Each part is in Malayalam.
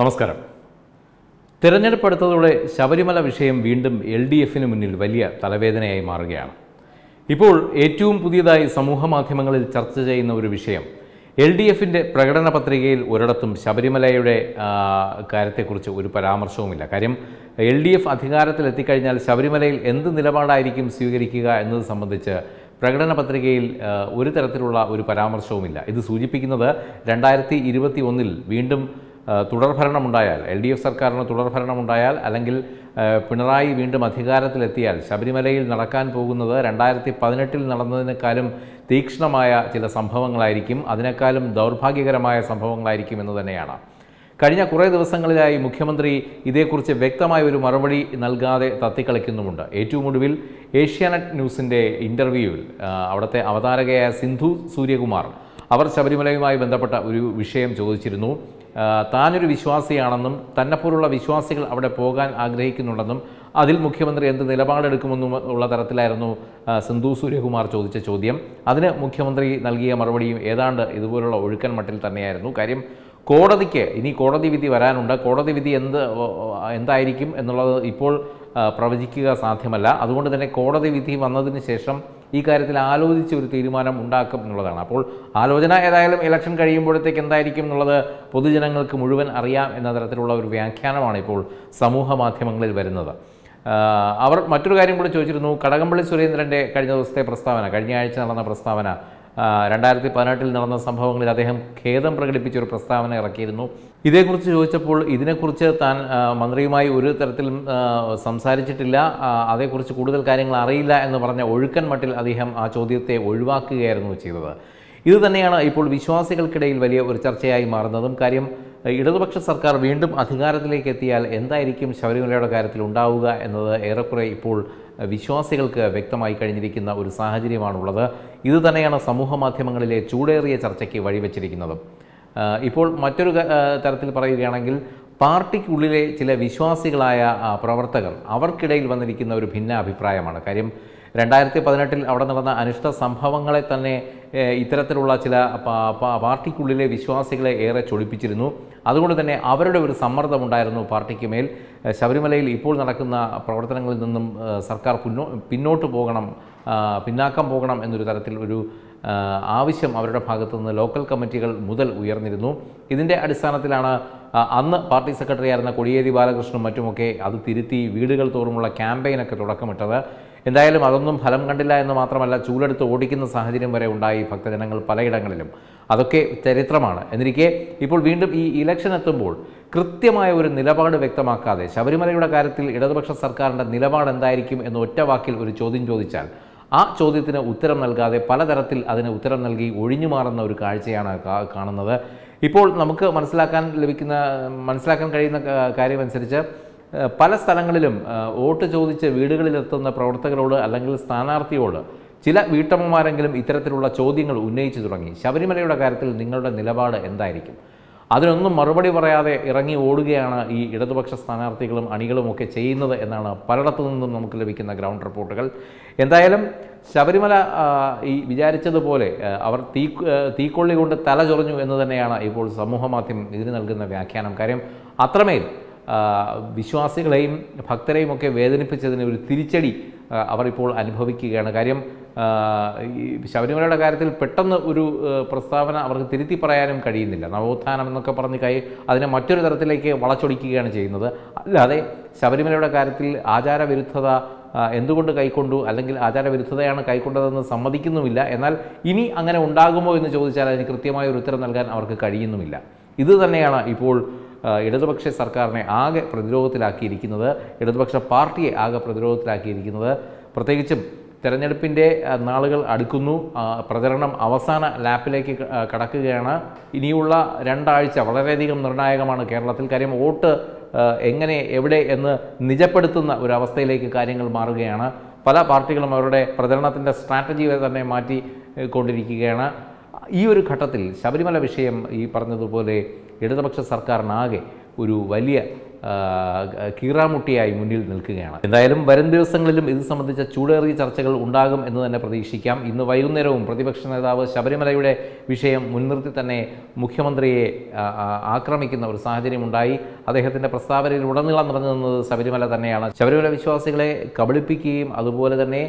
നമസ്കാരം തിരഞ്ഞെടുപ്പ് അടുത്തതോടെ ശബരിമല വിഷയം വീണ്ടും എൽ ഡി എഫിന് മുന്നിൽ വലിയ തലവേദനയായി മാറുകയാണ് ഇപ്പോൾ ഏറ്റവും പുതിയതായി സമൂഹ മാധ്യമങ്ങളിൽ ചർച്ച ചെയ്യുന്ന ഒരു വിഷയം എൽ ഡി എഫിൻ്റെ പ്രകടന പത്രികയിൽ ഒരിടത്തും ശബരിമലയുടെ കാര്യത്തെക്കുറിച്ച് ഒരു പരാമർശവുമില്ല കാര്യം എൽ ഡി എഫ് എത്തിക്കഴിഞ്ഞാൽ ശബരിമലയിൽ എന്ത് നിലപാടായിരിക്കും സ്വീകരിക്കുക എന്നത് സംബന്ധിച്ച് പ്രകടന പത്രികയിൽ ഒരു തരത്തിലുള്ള ഒരു പരാമർശവുമില്ല ഇത് സൂചിപ്പിക്കുന്നത് രണ്ടായിരത്തി ഇരുപത്തി ഒന്നിൽ വീണ്ടും തുടർഭരണമുണ്ടായാൽ എൽ ഡി എഫ് സർക്കാരിന് തുടർഭരണമുണ്ടായാൽ അല്ലെങ്കിൽ പിണറായി വീണ്ടും അധികാരത്തിലെത്തിയാൽ ശബരിമലയിൽ നടക്കാൻ പോകുന്നത് രണ്ടായിരത്തി പതിനെട്ടിൽ നടന്നതിനേക്കാളും തീക്ഷ്ണമായ ചില സംഭവങ്ങളായിരിക്കും അതിനേക്കാളും ദൗർഭാഗ്യകരമായ സംഭവങ്ങളായിരിക്കും എന്ന് തന്നെയാണ് കഴിഞ്ഞ കുറേ ദിവസങ്ങളിലായി മുഖ്യമന്ത്രി ഇതേക്കുറിച്ച് വ്യക്തമായ ഒരു മറുപടി നൽകാതെ തത്തിക്കളിക്കുന്നുമുണ്ട് ഏറ്റവും ഒടുവിൽ ഏഷ്യാനെറ്റ് ന്യൂസിൻ്റെ ഇൻ്റർവ്യൂവിൽ അവിടുത്തെ അവതാരകയായ സിന്ധു സൂര്യകുമാർ അവർ ശബരിമലയുമായി ബന്ധപ്പെട്ട ഒരു വിഷയം ചോദിച്ചിരുന്നു താനൊരു വിശ്വാസിയാണെന്നും തന്നെപ്പോലുള്ള വിശ്വാസികൾ അവിടെ പോകാൻ ആഗ്രഹിക്കുന്നുണ്ടെന്നും അതിൽ മുഖ്യമന്ത്രി എന്ത് നിലപാടെടുക്കുമെന്നും ഉള്ള തരത്തിലായിരുന്നു സിന്ധു സൂര്യകുമാർ ചോദിച്ച ചോദ്യം അതിന് മുഖ്യമന്ത്രി നൽകിയ മറുപടിയും ഏതാണ്ട് ഇതുപോലുള്ള ഒഴുക്കൻ മട്ടിൽ തന്നെയായിരുന്നു കാര്യം കോടതിക്ക് ഇനി കോടതി വിധി വരാനുണ്ട് കോടതി വിധി എന്ത് എന്തായിരിക്കും എന്നുള്ളത് ഇപ്പോൾ പ്രവചിക്കുക സാധ്യമല്ല അതുകൊണ്ട് തന്നെ കോടതി വിധി വന്നതിന് ശേഷം ഈ കാര്യത്തിൽ ആലോചിച്ച് ഒരു തീരുമാനം ഉണ്ടാക്കും എന്നുള്ളതാണ് അപ്പോൾ ആലോചന ഏതായാലും ഇലക്ഷൻ കഴിയുമ്പോഴത്തേക്ക് എന്തായിരിക്കും എന്നുള്ളത് പൊതുജനങ്ങൾക്ക് മുഴുവൻ അറിയാം എന്ന തരത്തിലുള്ള ഒരു വ്യാഖ്യാനമാണ് ഇപ്പോൾ സമൂഹ മാധ്യമങ്ങളിൽ വരുന്നത് അവർ മറ്റൊരു കാര്യം കൂടി ചോദിച്ചിരുന്നു കടകംപള്ളി സുരേന്ദ്രൻ്റെ കഴിഞ്ഞ ദിവസത്തെ പ്രസ്താവന കഴിഞ്ഞ ആഴ്ച നടന്ന പ്രസ്താവന രണ്ടായിരത്തി പതിനെട്ടിൽ നടന്ന സംഭവങ്ങളിൽ അദ്ദേഹം ഖേദം പ്രകടിപ്പിച്ചൊരു പ്രസ്താവന ഇറക്കിയിരുന്നു ഇതേക്കുറിച്ച് ചോദിച്ചപ്പോൾ ഇതിനെക്കുറിച്ച് താൻ മന്ത്രിയുമായി ഒരു തരത്തിലും സംസാരിച്ചിട്ടില്ല അതേക്കുറിച്ച് കൂടുതൽ കാര്യങ്ങൾ അറിയില്ല എന്ന് പറഞ്ഞ ഒഴുക്കൻ മട്ടിൽ അദ്ദേഹം ആ ചോദ്യത്തെ ഒഴിവാക്കുകയായിരുന്നു ചെയ്തത് ഇത് തന്നെയാണ് ഇപ്പോൾ വിശ്വാസികൾക്കിടയിൽ വലിയ ഒരു ചർച്ചയായി മാറുന്നതും കാര്യം ഇടതുപക്ഷ സർക്കാർ വീണ്ടും അധികാരത്തിലേക്ക് എത്തിയാൽ എന്തായിരിക്കും ശബരിമലയുടെ കാര്യത്തിൽ ഉണ്ടാവുക എന്നത് ഏറെക്കുറെ ഇപ്പോൾ വിശ്വാസികൾക്ക് വ്യക്തമായി കഴിഞ്ഞിരിക്കുന്ന ഒരു സാഹചര്യമാണുള്ളത് ഇതുതന്നെയാണ് സമൂഹ മാധ്യമങ്ങളിലെ ചൂടേറിയ ചർച്ചയ്ക്ക് വഴിവെച്ചിരിക്കുന്നതും ഇപ്പോൾ മറ്റൊരു തരത്തിൽ പറയുകയാണെങ്കിൽ പാർട്ടിക്കുള്ളിലെ ചില വിശ്വാസികളായ പ്രവർത്തകർ അവർക്കിടയിൽ വന്നിരിക്കുന്ന ഒരു ഭിന്ന അഭിപ്രായമാണ് കാര്യം രണ്ടായിരത്തി പതിനെട്ടിൽ അവിടെ നടന്ന അനിഷ്ട സംഭവങ്ങളെ തന്നെ ഇത്തരത്തിലുള്ള ചില പാർട്ടിക്കുള്ളിലെ വിശ്വാസികളെ ഏറെ ചൊടിപ്പിച്ചിരുന്നു അതുകൊണ്ട് തന്നെ അവരുടെ ഒരു സമ്മർദ്ദമുണ്ടായിരുന്നു പാർട്ടിക്ക് മേൽ ശബരിമലയിൽ ഇപ്പോൾ നടക്കുന്ന പ്രവർത്തനങ്ങളിൽ നിന്നും സർക്കാർ പിന്നോട്ട് പോകണം പിന്നാക്കം പോകണം എന്നൊരു തരത്തിൽ ഒരു ആവശ്യം അവരുടെ ഭാഗത്തുനിന്ന് ലോക്കൽ കമ്മിറ്റികൾ മുതൽ ഉയർന്നിരുന്നു ഇതിൻ്റെ അടിസ്ഥാനത്തിലാണ് അന്ന് പാർട്ടി സെക്രട്ടറി ആയിരുന്ന കൊടിയേരി ബാലകൃഷ്ണനും മറ്റുമൊക്കെ അത് തിരുത്തി വീടുകൾ തോറുമുള്ള ക്യാമ്പയിനൊക്കെ തുടക്കമിട്ടത് എന്തായാലും അതൊന്നും ഫലം കണ്ടില്ല എന്ന് മാത്രമല്ല ചൂലെടുത്ത് ഓടിക്കുന്ന സാഹചര്യം വരെ ഉണ്ടായി ഭക്തജനങ്ങൾ പലയിടങ്ങളിലും അതൊക്കെ ചരിത്രമാണ് എന്നിരിക്കെ ഇപ്പോൾ വീണ്ടും ഈ ഇലക്ഷൻ എത്തുമ്പോൾ കൃത്യമായ ഒരു നിലപാട് വ്യക്തമാക്കാതെ ശബരിമലയുടെ കാര്യത്തിൽ ഇടതുപക്ഷ സർക്കാരിൻ്റെ നിലപാട് എന്തായിരിക്കും എന്ന് ഒറ്റ വാക്കിൽ ഒരു ചോദ്യം ചോദിച്ചാൽ ആ ചോദ്യത്തിന് ഉത്തരം നൽകാതെ പലതരത്തിൽ അതിന് ഉത്തരം നൽകി ഒഴിഞ്ഞു മാറുന്ന ഒരു കാഴ്ചയാണ് കാണുന്നത് ഇപ്പോൾ നമുക്ക് മനസ്സിലാക്കാൻ ലഭിക്കുന്ന മനസ്സിലാക്കാൻ കഴിയുന്ന കാര്യമനുസരിച്ച് പല സ്ഥലങ്ങളിലും വോട്ട് ചോദിച്ച് വീടുകളിലെത്തുന്ന പ്രവർത്തകരോട് അല്ലെങ്കിൽ സ്ഥാനാർത്ഥിയോട് ചില വീട്ടമ്മമാരെങ്കിലും ഇത്തരത്തിലുള്ള ചോദ്യങ്ങൾ ഉന്നയിച്ചു തുടങ്ങി ശബരിമലയുടെ കാര്യത്തിൽ നിങ്ങളുടെ നിലപാട് എന്തായിരിക്കും അതിനൊന്നും മറുപടി പറയാതെ ഇറങ്ങി ഓടുകയാണ് ഈ ഇടതുപക്ഷ സ്ഥാനാർത്ഥികളും ഒക്കെ ചെയ്യുന്നത് എന്നാണ് പലയിടത്തു നിന്നും നമുക്ക് ലഭിക്കുന്ന ഗ്രൗണ്ട് റിപ്പോർട്ടുകൾ എന്തായാലും ശബരിമല ഈ വിചാരിച്ചതുപോലെ അവർ തീ തീക്കൊള്ളി കൊണ്ട് തല ചൊറിഞ്ഞു എന്ന് തന്നെയാണ് ഇപ്പോൾ മാധ്യമം ഇതിന് നൽകുന്ന വ്യാഖ്യാനം കാര്യം അത്രമേൽ വിശ്വാസികളെയും ഭക്തരെയും ഒക്കെ വേദനിപ്പിച്ചതിന് ഒരു തിരിച്ചടി അവർ ഇപ്പോൾ അനുഭവിക്കുകയാണ് കാര്യം ഈ ശബരിമലയുടെ കാര്യത്തിൽ പെട്ടെന്ന് ഒരു പ്രസ്താവന അവർക്ക് തിരുത്തി പറയാനും കഴിയുന്നില്ല നവോത്ഥാനം എന്നൊക്കെ പറഞ്ഞ് കൈ അതിനെ മറ്റൊരു തരത്തിലേക്ക് വളച്ചൊടിക്കുകയാണ് ചെയ്യുന്നത് അല്ലാതെ ശബരിമലയുടെ കാര്യത്തിൽ ആചാരവിരുദ്ധത എന്തുകൊണ്ട് കൈക്കൊണ്ടു അല്ലെങ്കിൽ ആചാരവിരുദ്ധതയാണ് കൈക്കൊണ്ടതെന്ന് സമ്മതിക്കുന്നുമില്ല എന്നാൽ ഇനി അങ്ങനെ ഉണ്ടാകുമോ എന്ന് ചോദിച്ചാൽ അതിന് കൃത്യമായ ഒരു ഉത്തരം നൽകാൻ അവർക്ക് കഴിയുന്നുമില്ല ഇത് തന്നെയാണ് ഇപ്പോൾ ഇടതുപക്ഷ സർക്കാരിനെ ആകെ പ്രതിരോധത്തിലാക്കിയിരിക്കുന്നത് ഇടതുപക്ഷ പാർട്ടിയെ ആകെ പ്രതിരോധത്തിലാക്കിയിരിക്കുന്നത് പ്രത്യേകിച്ചും തെരഞ്ഞെടുപ്പിൻ്റെ നാളുകൾ അടുക്കുന്നു പ്രചരണം അവസാന ലാപ്പിലേക്ക് കടക്കുകയാണ് ഇനിയുള്ള രണ്ടാഴ്ച വളരെയധികം നിർണായകമാണ് കേരളത്തിൽ കാര്യം വോട്ട് എങ്ങനെ എവിടെ എന്ന് നിജപ്പെടുത്തുന്ന ഒരവസ്ഥയിലേക്ക് കാര്യങ്ങൾ മാറുകയാണ് പല പാർട്ടികളും അവരുടെ പ്രചരണത്തിൻ്റെ സ്ട്രാറ്റജിയെ തന്നെ മാറ്റിക്കൊണ്ടിരിക്കുകയാണ് ഈ ഒരു ഘട്ടത്തിൽ ശബരിമല വിഷയം ഈ പറഞ്ഞതുപോലെ ഇടതുപക്ഷ സർക്കാരിനാകെ ഒരു വലിയ കീറാമുട്ടിയായി മുന്നിൽ നിൽക്കുകയാണ് എന്തായാലും വരും ദിവസങ്ങളിലും ഇത് സംബന്ധിച്ച ചൂടേറിയ ചർച്ചകൾ ഉണ്ടാകും എന്ന് തന്നെ പ്രതീക്ഷിക്കാം ഇന്ന് വൈകുന്നേരവും പ്രതിപക്ഷ നേതാവ് ശബരിമലയുടെ വിഷയം മുൻനിർത്തി തന്നെ മുഖ്യമന്ത്രിയെ ആക്രമിക്കുന്ന ഒരു സാഹചര്യം ഉണ്ടായി അദ്ദേഹത്തിൻ്റെ പ്രസ്താവനയിൽ ഉടനീളം നിറഞ്ഞു നിന്നത് ശബരിമല തന്നെയാണ് ശബരിമല വിശ്വാസികളെ കബളിപ്പിക്കുകയും അതുപോലെ തന്നെ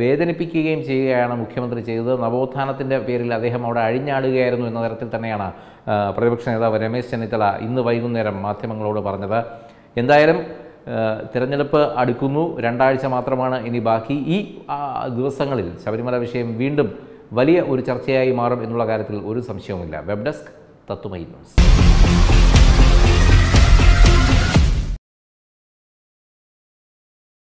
വേദനിപ്പിക്കുകയും ചെയ്യുകയാണ് മുഖ്യമന്ത്രി ചെയ്തത് നവോത്ഥാനത്തിൻ്റെ പേരിൽ അദ്ദേഹം അവിടെ അഴിഞ്ഞാടുകയായിരുന്നു എന്ന തരത്തിൽ തന്നെയാണ് പ്രതിപക്ഷ നേതാവ് രമേശ് ചെന്നിത്തല ഇന്ന് വൈകുന്നേരം മാധ്യമങ്ങളോട് പറഞ്ഞത് എന്തായാലും തിരഞ്ഞെടുപ്പ് അടുക്കുന്നു രണ്ടാഴ്ച മാത്രമാണ് ഇനി ബാക്കി ഈ ദിവസങ്ങളിൽ ശബരിമല വിഷയം വീണ്ടും വലിയ ഒരു ചർച്ചയായി മാറും എന്നുള്ള കാര്യത്തിൽ ഒരു സംശയവുമില്ല വെബ് ഡെസ്ക് തത്തുമൈ ന്യൂസ്